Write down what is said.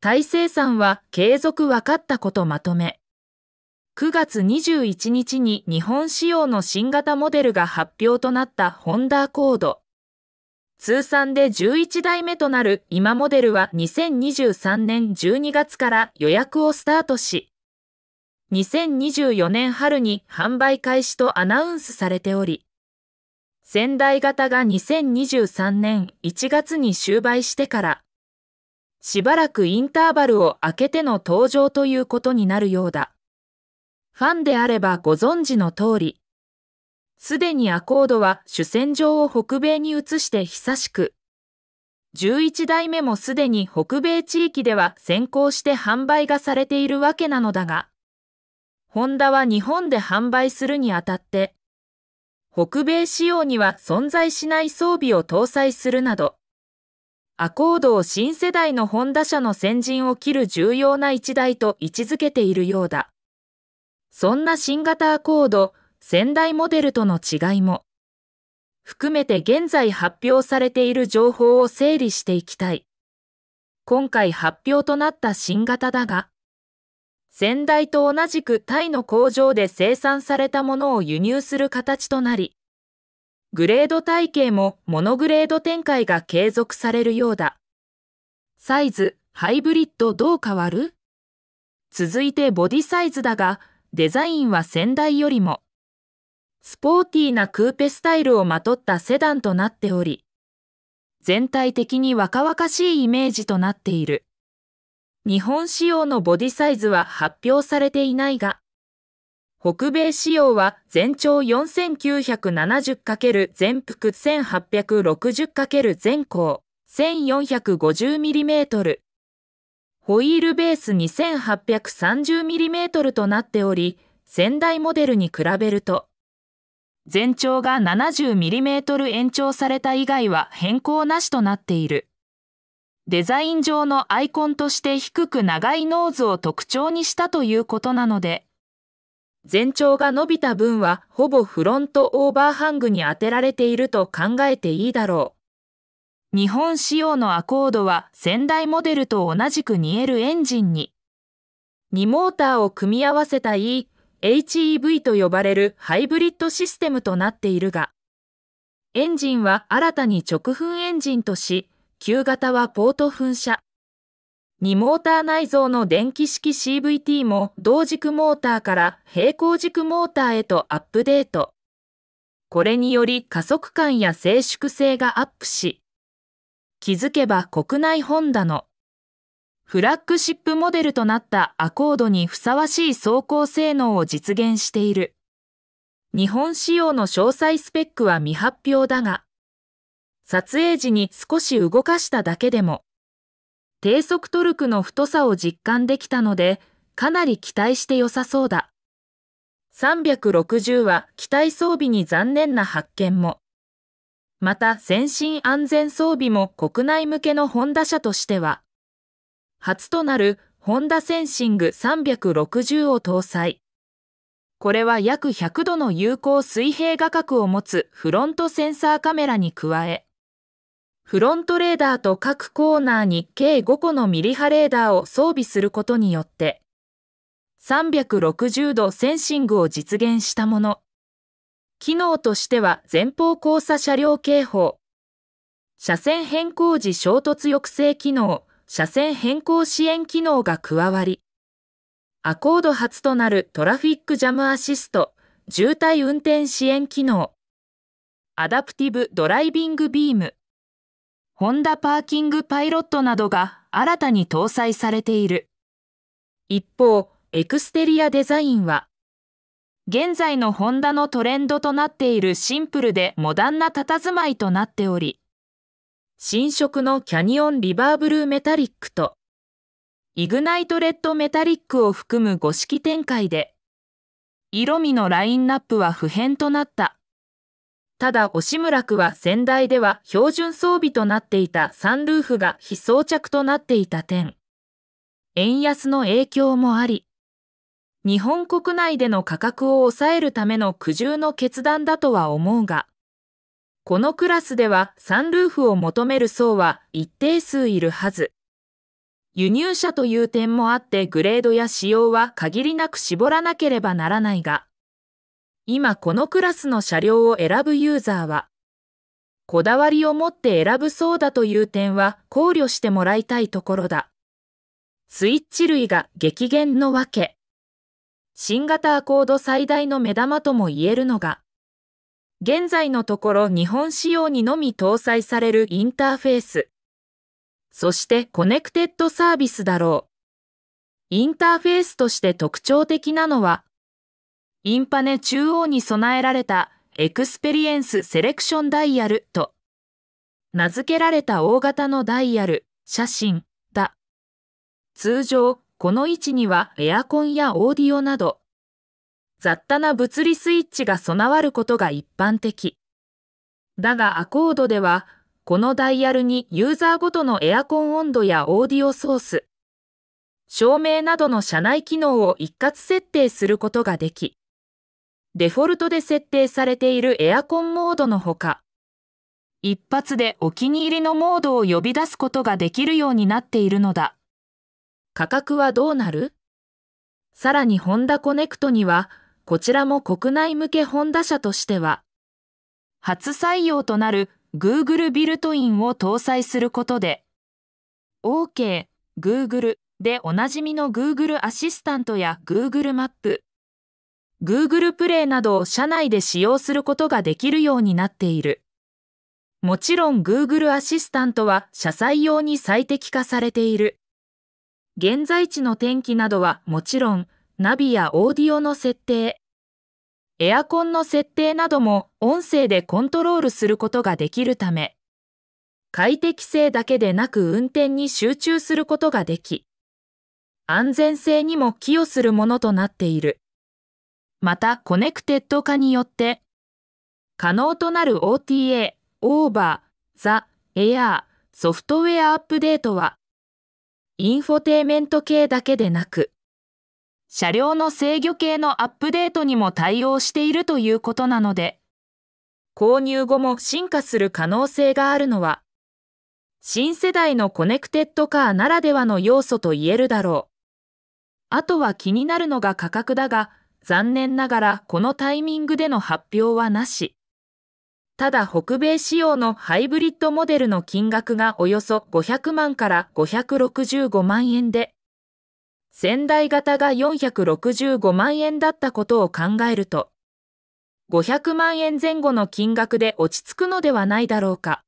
大生産は継続分かったことまとめ。9月21日に日本仕様の新型モデルが発表となったホンダコード。通算で11代目となる今モデルは2023年12月から予約をスタートし、2024年春に販売開始とアナウンスされており、仙台型が2023年1月に終売してから、しばらくインターバルを空けての登場ということになるようだ。ファンであればご存知の通り、すでにアコードは主戦場を北米に移して久しく、11代目もすでに北米地域では先行して販売がされているわけなのだが、ホンダは日本で販売するにあたって、北米仕様には存在しない装備を搭載するなど、アコードを新世代のホンダ社の先陣を切る重要な一台と位置づけているようだ。そんな新型アコード、先代モデルとの違いも、含めて現在発表されている情報を整理していきたい。今回発表となった新型だが、先代と同じくタイの工場で生産されたものを輸入する形となり、グレード体系もモノグレード展開が継続されるようだ。サイズ、ハイブリッドどう変わる続いてボディサイズだが、デザインは先代よりも、スポーティーなクーペスタイルをまとったセダンとなっており、全体的に若々しいイメージとなっている。日本仕様のボディサイズは発表されていないが、北米仕様は全長 4970× 全幅 1860× 全高 1450mm。ホイールベース 2830mm となっており、先代モデルに比べると、全長が 70mm 延長された以外は変更なしとなっている。デザイン上のアイコンとして低く長いノーズを特徴にしたということなので、全長が伸びた分はほぼフロントオーバーハングに当てられていると考えていいだろう。日本仕様のアコードは先代モデルと同じく 2L エンジンに2モーターを組み合わせた E、HEV と呼ばれるハイブリッドシステムとなっているが、エンジンは新たに直噴エンジンとし、旧型はポート噴射。2モーター内蔵の電気式 CVT も同軸モーターから平行軸モーターへとアップデート。これにより加速感や静粛性がアップし、気づけば国内ホンダのフラッグシップモデルとなったアコードにふさわしい走行性能を実現している。日本仕様の詳細スペックは未発表だが、撮影時に少し動かしただけでも、低速トルクの太さを実感できたので、かなり期待して良さそうだ。360は機体装備に残念な発見も。また先進安全装備も国内向けのホンダ車としては、初となるホンダセンシング360を搭載。これは約100度の有効水平画角を持つフロントセンサーカメラに加え、フロントレーダーと各コーナーに計5個のミリ波レーダーを装備することによって、360度センシングを実現したもの。機能としては前方交差車両警報、車線変更時衝突抑制機能、車線変更支援機能が加わり、アコード初となるトラフィックジャムアシスト、渋滞運転支援機能、アダプティブドライビングビーム、ホンダパーキングパイロットなどが新たに搭載されている。一方、エクステリアデザインは、現在のホンダのトレンドとなっているシンプルでモダンな佇まいとなっており、新色のキャニオンリバーブルーメタリックと、イグナイトレッドメタリックを含む5色展開で、色味のラインナップは不変となった。ただ、押村区は先代では標準装備となっていたサンルーフが非装着となっていた点。円安の影響もあり、日本国内での価格を抑えるための苦渋の決断だとは思うが、このクラスではサンルーフを求める層は一定数いるはず。輸入車という点もあってグレードや仕様は限りなく絞らなければならないが、今このクラスの車両を選ぶユーザーは、こだわりを持って選ぶそうだという点は考慮してもらいたいところだ。スイッチ類が激減のわけ。新型アコード最大の目玉とも言えるのが、現在のところ日本仕様にのみ搭載されるインターフェース。そしてコネクテッドサービスだろう。インターフェースとして特徴的なのはインパネ中央に備えられたエクスペリエンスセレクションダイヤルと名付けられた大型のダイヤル、写真だ。通常、この位置にはエアコンやオーディオなど雑多な物理スイッチが備わることが一般的。だがアコードでは、このダイヤルにユーザーごとのエアコン温度やオーディオソース、照明などの車内機能を一括設定することができ、デフォルトで設定されているエアコンモードのほか、一発でお気に入りのモードを呼び出すことができるようになっているのだ。価格はどうなるさらにホンダコネクトには、こちらも国内向けホンダ社としては、初採用となる Google ビルトインを搭載することで、OK、Google でおなじみの Google アシスタントや Google マップ、Google プレイなどを社内で使用することができるようになっている。もちろん Google アシスタントは車載用に最適化されている。現在地の天気などはもちろん、ナビやオーディオの設定、エアコンの設定なども音声でコントロールすることができるため、快適性だけでなく運転に集中することができ、安全性にも寄与するものとなっている。またコネクテッド化によって可能となる OTA、オーバー、ザ、エアー、ソフトウェアアップデートはインフォテイメント系だけでなく車両の制御系のアップデートにも対応しているということなので購入後も進化する可能性があるのは新世代のコネクテッドカーならではの要素と言えるだろう。あとは気になるのが価格だが、残念ながらこのタイミングでの発表はなし。ただ北米仕様のハイブリッドモデルの金額がおよそ500万から565万円で、仙台型が465万円だったことを考えると、500万円前後の金額で落ち着くのではないだろうか。